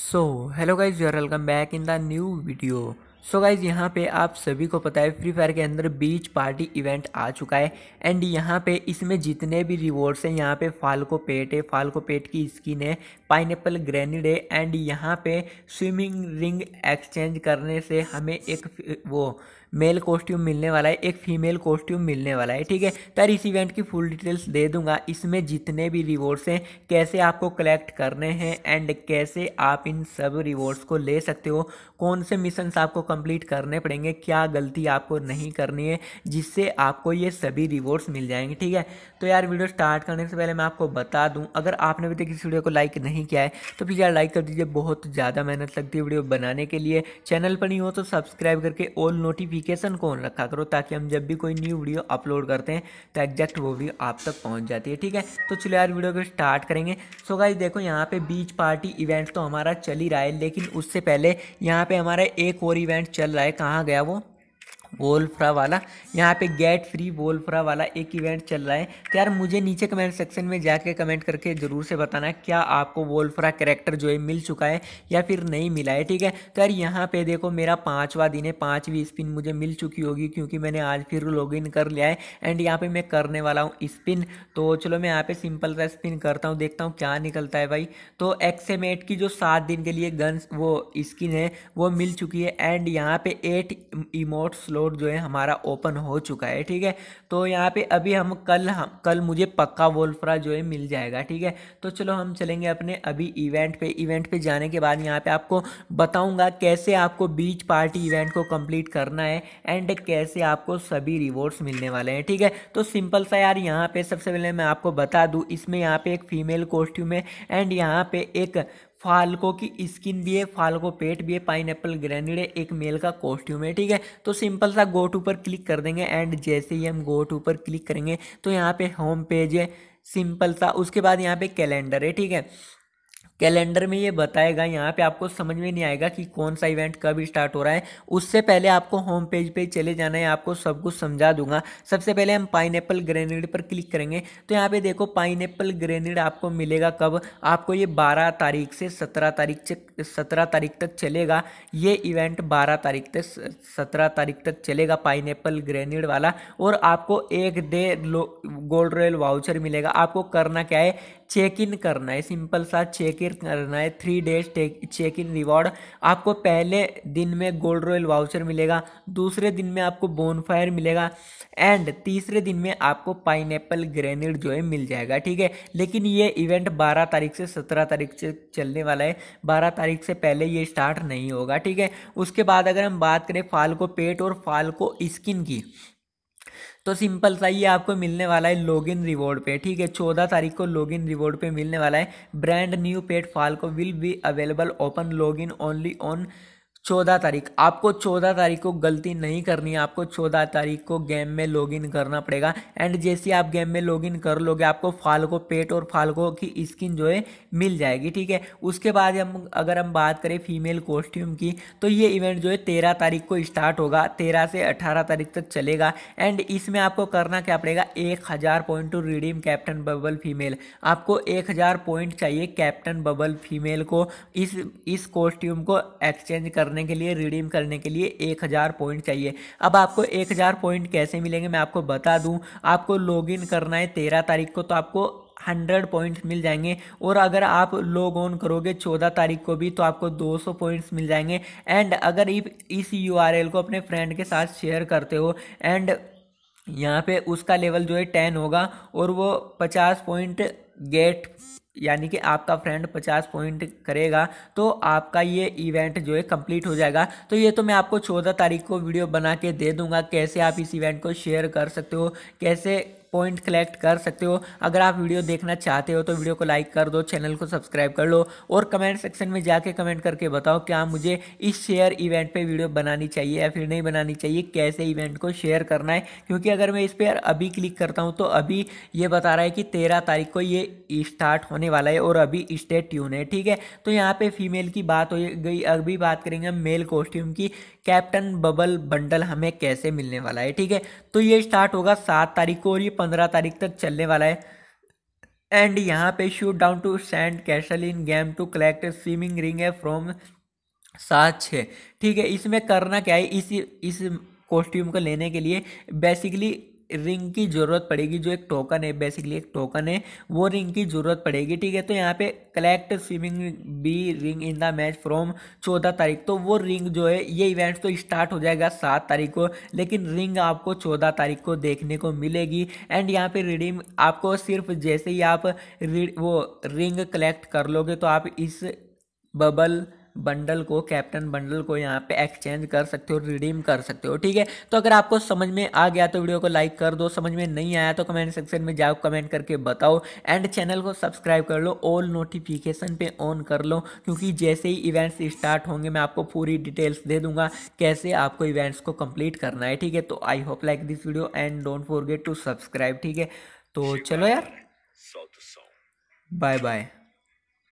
so hello guys your welcome back in the new video so guys यहाँ पे आप सभी को पता है फ्री फायर के अंदर बीच पार्टी इवेंट आ चुका है एंड यहाँ पे इसमें जितने भी रिवॉर्ड्स हैं यहाँ पे फाल्को पेट है फाल्को पेट की स्किन है पाइनएप्पल ग्रेनेड है एंड यहाँ पे स्विमिंग रिंग एक्सचेंज करने से हमें एक वो मेल कॉस्ट्यूम मिलने वाला है एक फीमेल कॉस्ट्यूम मिलने वाला है ठीक है तर तो इस इवेंट की फुल डिटेल्स दे दूंगा इसमें जितने भी रिवॉर्ड्स हैं कैसे आपको कलेक्ट करने हैं एंड कैसे आप इन सब रिवॉर्ड्स को ले सकते हो कौन से मिशंस आपको कंप्लीट करने पड़ेंगे क्या गलती आपको नहीं करनी है जिससे आपको ये सभी रिवॉर्ड्स मिल जाएंगे ठीक है तो यार वीडियो स्टार्ट करने से पहले मैं आपको बता दूँ अगर आपने अभी तक इस वीडियो को लाइक नहीं किया है तो प्लीज़ यार लाइक कर दीजिए बहुत ज़्यादा मेहनत लगती है वीडियो बनाने के लिए चैनल पर नहीं हो तो सब्सक्राइब करके ऑल नोटिफिकेशन नोटिफिकेशन को ऑन रखा करो ताकि हम जब भी कोई न्यू वीडियो अपलोड करते हैं तो एग्जैक्ट वो वीडियो आप तक पहुँच जाती है ठीक है तो चलो यार वीडियो को स्टार्ट करेंगे सो गाइज देखो यहाँ पे बीच पार्टी इवेंट तो हमारा चल ही रहा है लेकिन उससे पहले यहाँ पे हमारा एक और इवेंट चल रहा है कहाँ गया वो वोल्फ्रा वाला यहाँ पे गेट फ्री वोल्फ्रा वाला एक इवेंट चल रहा है तो यार मुझे नीचे कमेंट सेक्शन में जाके कमेंट करके ज़रूर से बताना क्या आपको वोल्फ्रा करेक्टर जो है मिल चुका है या फिर नहीं मिला है ठीक है तो यार यहाँ पे देखो मेरा पाँचवा दिन है पाँचवीं स्पिन मुझे मिल चुकी होगी क्योंकि मैंने आज फिर लॉग कर लिया है एंड यहाँ पर मैं करने वाला हूँ स्पिन तो चलो मैं यहाँ पे सिंपल सा स्पिन करता हूँ देखता हूँ क्या निकलता है भाई तो एक्सेमेट की जो सात दिन के लिए गन्स वो स्किन है वो मिल चुकी है एंड यहाँ पे एट इमोट स्लो स्लॉट जो है हमारा ओपन हो चुका है ठीक है तो यहाँ पे अभी हम कल हम कल मुझे पक्का वोल्फ्रा जो है मिल जाएगा ठीक है तो चलो हम चलेंगे अपने अभी इवेंट पे इवेंट पे जाने के बाद यहाँ पे आपको बताऊँगा कैसे आपको बीच पार्टी इवेंट को कम्प्लीट करना है एंड कैसे आपको सभी रिवॉर्ड्स मिलने वाले हैं ठीक है तो सिंपल सा यार यहाँ पे सबसे पहले मैं आपको बता दूँ इसमें यहाँ पे एक फीमेल कॉस्ट्यूम है एंड यहाँ पे एक फाल्को की स्किन भी है फाल्को पेट भी है पाइन एप्पल ग्रेनेड है एक मेल का कॉस्ट्यूम है ठीक है तो सिंपल सा गोट ऊपर क्लिक कर देंगे एंड जैसे ही हम गोट ऊपर क्लिक करेंगे तो यहाँ पे होम पेज है सिंपल सा उसके बाद यहाँ पे कैलेंडर है ठीक है कैलेंडर में ये बताएगा यहाँ पे आपको समझ में नहीं आएगा कि कौन सा इवेंट कब स्टार्ट हो रहा है उससे पहले आपको होम पेज पे चले जाना है आपको सब कुछ समझा दूंगा सबसे पहले हम पाइन ग्रेनेड पर क्लिक करेंगे तो यहाँ पे देखो पाइन ग्रेनेड आपको मिलेगा कब आपको ये बारह तारीख से सत्रह तारीख सत्रह तारीख तक चलेगा ये इवेंट बारह तारीख तक सत्रह तारीख तक चलेगा पाइन ग्रेनेड वाला और आपको एक डे गोल्ड रॉयल वाउचर मिलेगा आपको करना क्या है चेक इन करना है सिंपल सा चेक इन करना है three days check in reward आपको पहले दिन में गोल्ड रॉयल वाउचर मिलेगा दूसरे दिन में आपको बोनफायर मिलेगा एंड तीसरे दिन में आपको पाइन ग्रेनेड जो है मिल जाएगा ठीक है लेकिन ये इवेंट बारह तारीख से सत्रह तारीख से चलने वाला है बारह तारीख से पहले ये स्टार्ट नहीं होगा ठीक है उसके बाद अगर हम बात करें को पेट और को स्किन की तो सिंपल सा ये आपको मिलने वाला है लॉगिन रिवॉर्ड पे ठीक है चौदह तारीख को लॉगिन रिवॉर्ड पे मिलने वाला है brand new pet falco will be available open login only on on चौदह तारीख आपको चौदह तारीख को गलती नहीं करनी है आपको चौदह तारीख को गेम में लॉगिन करना पड़ेगा एंड जैसे आप गेम में लॉगिन कर लोगे आपको फालको पेट और फाल्को की स्किन जो है मिल जाएगी ठीक है उसके बाद हम अगर हम बात करें फीमेल कॉस्ट्यूम की तो ये इवेंट जो है तेरह तारीख को स्टार्ट होगा तेरह से अठारह तारीख तक चलेगा एंड इसमें आपको करना क्या पड़ेगा एक हज़ार point to redeem captain bubble female आपको एक हज़ार पॉइंट चाहिए कैप्टन बबल फीमेल को इस इस कॉस्ट्यूम को एक्सचेंज कर करने के लिए रिडीम करने के लिए एक हज़ार पॉइंट चाहिए अब आपको एक हज़ार पॉइंट कैसे मिलेंगे मैं आपको बता दूं आपको लॉगिन करना है तेरह तारीख को तो आपको हंड्रेड पॉइंट्स मिल जाएंगे और अगर आप लॉग ऑन करोगे चौदह तारीख को भी तो आपको दो सौ पॉइंट्स मिल जाएंगे एंड अगर इस यू को अपने फ्रेंड के साथ शेयर करते हो एंड यहाँ पे उसका लेवल जो है टेन होगा और वो पचास पॉइंट गेट यानी कि आपका फ्रेंड पचास पॉइंट करेगा तो आपका ये इवेंट जो है कंप्लीट हो जाएगा तो ये तो मैं आपको चौदह तारीख को वीडियो बना के दे दूंगा कैसे आप इस इवेंट को शेयर कर सकते हो कैसे पॉइंट कलेक्ट कर सकते हो अगर आप वीडियो देखना चाहते हो तो वीडियो को लाइक कर दो चैनल को सब्सक्राइब कर लो और कमेंट सेक्शन में जाके कमेंट करके बताओ क्या मुझे इस शेयर इवेंट पे वीडियो बनानी चाहिए या फिर नहीं बनानी चाहिए कैसे इवेंट को शेयर करना है क्योंकि अगर मैं इस पर अभी क्लिक करता हूँ तो अभी ये बता रहा है कि तेरह तारीख को ये स्टार्ट होने वाला है और अभी स्टेट ट्यून है ठीक है तो यहाँ पर फीमेल की बात हो गई अभी बात करेंगे मेल कॉस्ट्यूम की कैप्टन बबल बंडल हमें कैसे मिलने वाला है ठीक है तो ये स्टार्ट होगा सात तारीख को और ये पंद्रह तारीख तक चलने वाला है एंड यहाँ पे shoot down to saint castle in game to collect swimming ring है फ्रॉम सात छः ठीक है इसमें करना क्या है इस इस कॉस्ट्यूम को लेने के लिए बेसिकली रिंग की ज़रूरत पड़ेगी जो एक टोकन है बेसिकली एक टोकन है वो रिंग की ज़रूरत पड़ेगी ठीक है तो यहाँ पे collect swimming be ring in the match from चौदह तारीख तो वो रिंग जो है ये इवेंट तो स्टार्ट हो जाएगा सात तारीख को लेकिन रिंग आपको चौदह तारीख को देखने को मिलेगी एंड यहाँ पे रिडीम आपको सिर्फ जैसे ही आप वो रिंग कलेक्ट कर लोगे तो आप इस बबल बंडल को कैप्टन बंडल को यहाँ पे एक्सचेंज कर सकते हो रिडीम कर सकते हो ठीक है तो अगर आपको समझ में आ गया तो वीडियो को लाइक कर दो समझ में नहीं आया तो कमेंट सेक्शन में जाओ कमेंट करके बताओ एंड चैनल को सब्सक्राइब कर लो ऑल नोटिफिकेशन पे ऑन कर लो क्योंकि जैसे ही इवेंट्स स्टार्ट होंगे मैं आपको पूरी डिटेल्स दे दूंगा कैसे आपको इवेंट्स को कंप्लीट करना है ठीक है तो I hope like this video and don't forget to subscribe ठीक है तो चलो यार बाय बाय